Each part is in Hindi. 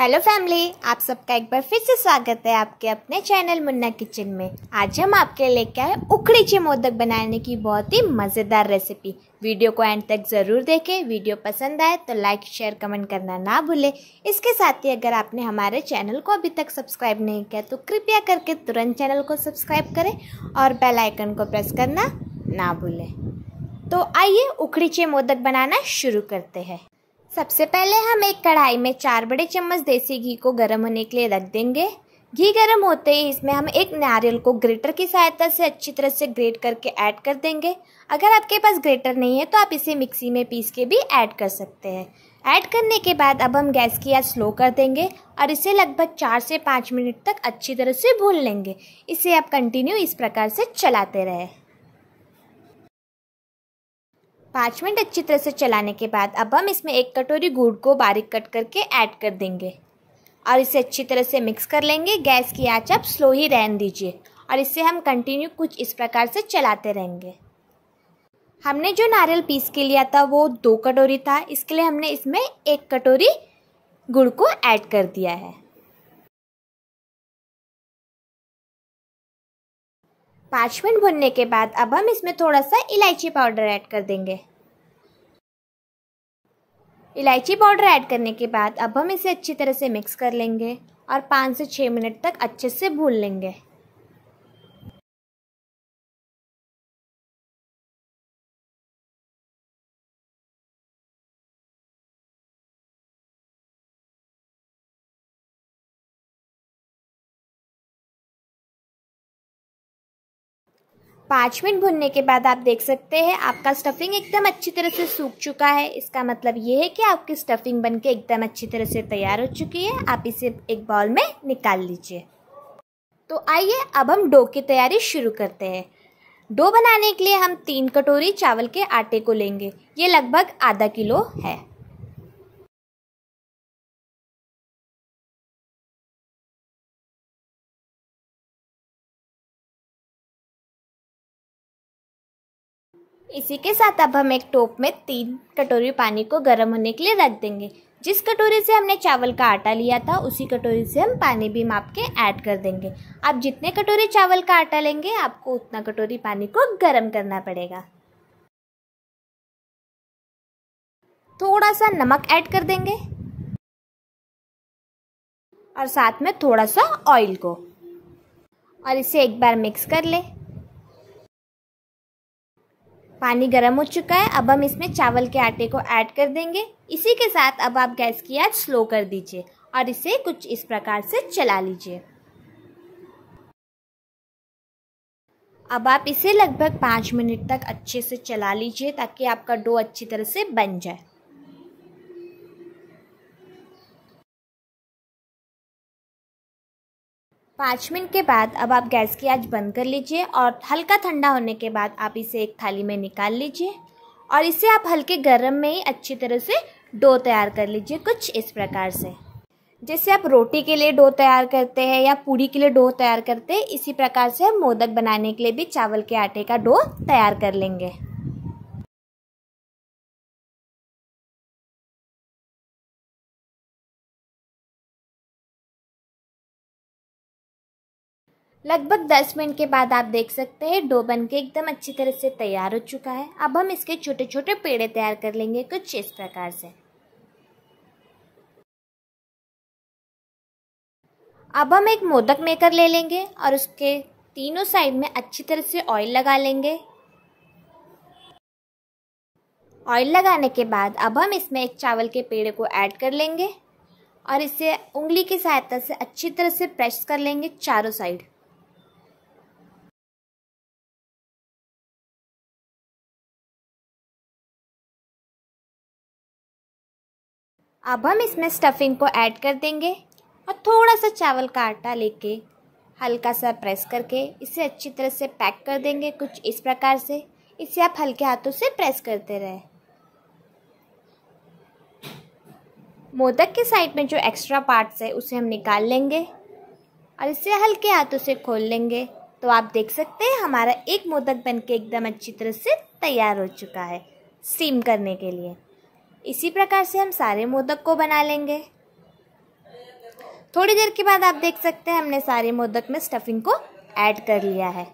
हेलो फैमिली आप सबका एक बार फिर से स्वागत है आपके अपने चैनल मुन्ना किचन में आज हम आपके लिए लेके आए उखड़ी चे मोदक बनाने की बहुत ही मज़ेदार रेसिपी वीडियो को एंड तक ज़रूर देखें वीडियो पसंद आए तो लाइक शेयर कमेंट करना ना भूलें इसके साथ ही अगर आपने हमारे चैनल को अभी तक सब्सक्राइब नहीं किया तो कृपया करके तुरंत चैनल को सब्सक्राइब करें और बेलाइकन को प्रेस करना ना भूलें तो आइए उखड़ी चे मोदक बनाना शुरू करते हैं सबसे पहले हम एक कढ़ाई में चार बड़े चम्मच देसी घी को गर्म होने के लिए रख देंगे घी गर्म होते ही इसमें हम एक नारियल को ग्रेटर की सहायता से अच्छी तरह से ग्रेट करके ऐड कर देंगे अगर आपके पास ग्रेटर नहीं है तो आप इसे मिक्सी में पीस के भी ऐड कर सकते हैं ऐड करने के बाद अब हम गैस की आंच स्लो कर देंगे और इसे लगभग चार से पाँच मिनट तक अच्छी तरह से भून लेंगे इसे आप कंटिन्यू इस प्रकार से चलाते रहें पाँच मिनट अच्छी तरह से चलाने के बाद अब हम इसमें एक कटोरी गुड़ को बारीक कट करके ऐड कर देंगे और इसे अच्छी तरह से मिक्स कर लेंगे गैस की आँच आप स्लो ही रहने दीजिए और इसे हम कंटिन्यू कुछ इस प्रकार से चलाते रहेंगे हमने जो नारियल पीस के लिया था वो दो कटोरी था इसके लिए हमने इसमें एक कटोरी गुड़ को ऐड कर दिया है पाँच मिनट भुनने के बाद अब हम इसमें थोड़ा सा इलायची पाउडर ऐड कर देंगे इलायची पाउडर ऐड करने के बाद अब हम इसे अच्छी तरह से मिक्स कर लेंगे और पाँच से छः मिनट तक अच्छे से भून लेंगे पाँच मिनट भुनने के बाद आप देख सकते हैं आपका स्टफिंग एकदम अच्छी तरह से सूख चुका है इसका मतलब ये है कि आपकी स्टफिंग बनके एकदम अच्छी तरह से तैयार हो चुकी है आप इसे एक बॉल में निकाल लीजिए तो आइए अब हम डो की तैयारी शुरू करते हैं डो बनाने के लिए हम तीन कटोरी चावल के आटे को लेंगे ये लगभग आधा किलो है इसी के साथ अब हम एक टोप में तीन कटोरी पानी को गर्म होने के लिए रख देंगे जिस कटोरी से हमने चावल का आटा लिया था उसी कटोरी से हम पानी भी माप के ऐड कर देंगे आप जितने कटोरी चावल का आटा लेंगे आपको उतना कटोरी पानी को गर्म करना पड़ेगा थोड़ा सा नमक ऐड कर देंगे और साथ में थोड़ा सा ऑयल को और इसे एक बार मिक्स कर ले पानी गर्म हो चुका है अब हम इसमें चावल के आटे को ऐड कर देंगे इसी के साथ अब आप गैस की आज स्लो कर दीजिए और इसे कुछ इस प्रकार से चला लीजिए अब आप इसे लगभग पाँच मिनट तक अच्छे से चला लीजिए ताकि आपका डो अच्छी तरह से बन जाए पाँच मिनट के बाद अब आप गैस की आँच बंद कर लीजिए और हल्का ठंडा होने के बाद आप इसे एक थाली में निकाल लीजिए और इसे आप हल्के गर्म में ही अच्छी तरह से डो तैयार कर लीजिए कुछ इस प्रकार से जैसे आप रोटी के लिए डो तैयार करते हैं या पूड़ी के लिए डो तैयार करते हैं इसी प्रकार से हम मोदक बनाने के लिए भी चावल के आटे का डो तैयार कर लेंगे लगभग दस मिनट के बाद आप देख सकते हैं डो बन के एकदम अच्छी तरह से तैयार हो चुका है अब हम इसके छोटे छोटे पेड़े तैयार कर लेंगे कुछ इस प्रकार से अब हम एक मोदक मेकर ले लेंगे और उसके तीनों साइड में अच्छी तरह से ऑयल लगा लेंगे ऑयल लगाने के बाद अब हम इसमें एक चावल के पेड़े को ऐड कर लेंगे और इसे उंगली की सहायता से अच्छी तरह से प्रेस कर लेंगे चारों साइड अब हम इसमें स्टफिंग को ऐड कर देंगे और थोड़ा सा चावल का आटा लेके हल्का सा प्रेस करके इसे अच्छी तरह से पैक कर देंगे कुछ इस प्रकार से इसे आप हल्के हाथों से प्रेस करते रहें मोदक के साइड में जो एक्स्ट्रा पार्ट्स है उसे हम निकाल लेंगे और इसे हल्के हाथों से खोल लेंगे तो आप देख सकते हैं हमारा एक मोदक बनके एकदम अच्छी तरह से तैयार हो चुका है स्टीम करने के लिए इसी प्रकार से हम सारे मोदक को बना लेंगे थोड़ी देर के बाद आप देख सकते हैं हमने सारे मोदक में स्टफिंग को ऐड कर लिया है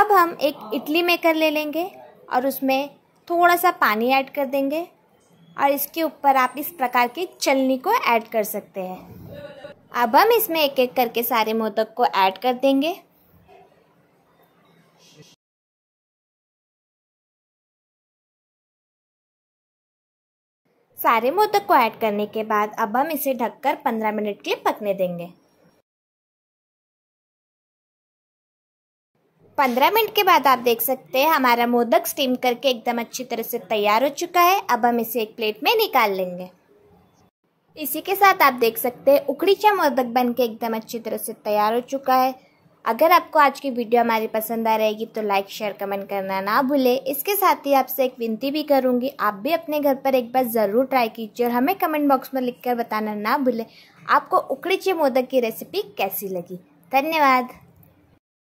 अब हम एक इडली मेकर ले लेंगे और उसमें थोड़ा सा पानी ऐड कर देंगे और इसके ऊपर आप इस प्रकार की चलनी को ऐड कर सकते हैं अब हम इसमें एक एक करके सारे मोदक को ऐड कर देंगे सारे मोदक को ऐड करने के बाद अब हम इसे ढककर 15 मिनट के लिए पकने देंगे 15 मिनट के बाद आप देख सकते हैं हमारा मोदक स्टीम करके एकदम अच्छी तरह से तैयार हो चुका है अब हम इसे एक प्लेट में निकाल लेंगे इसी के साथ आप देख सकते हैं चा मोदक बन के एकदम अच्छी तरह से तैयार हो चुका है अगर आपको आज की वीडियो हमारी पसंद आ रहेगी तो लाइक शेयर कमेंट करना ना भूले इसके साथ ही आपसे एक विनती भी करूँगी आप भी अपने घर पर एक बार ज़रूर ट्राई कीजिए और हमें कमेंट बॉक्स में लिखकर बताना ना भूले आपको उकड़ी ची मोदक की रेसिपी कैसी लगी धन्यवाद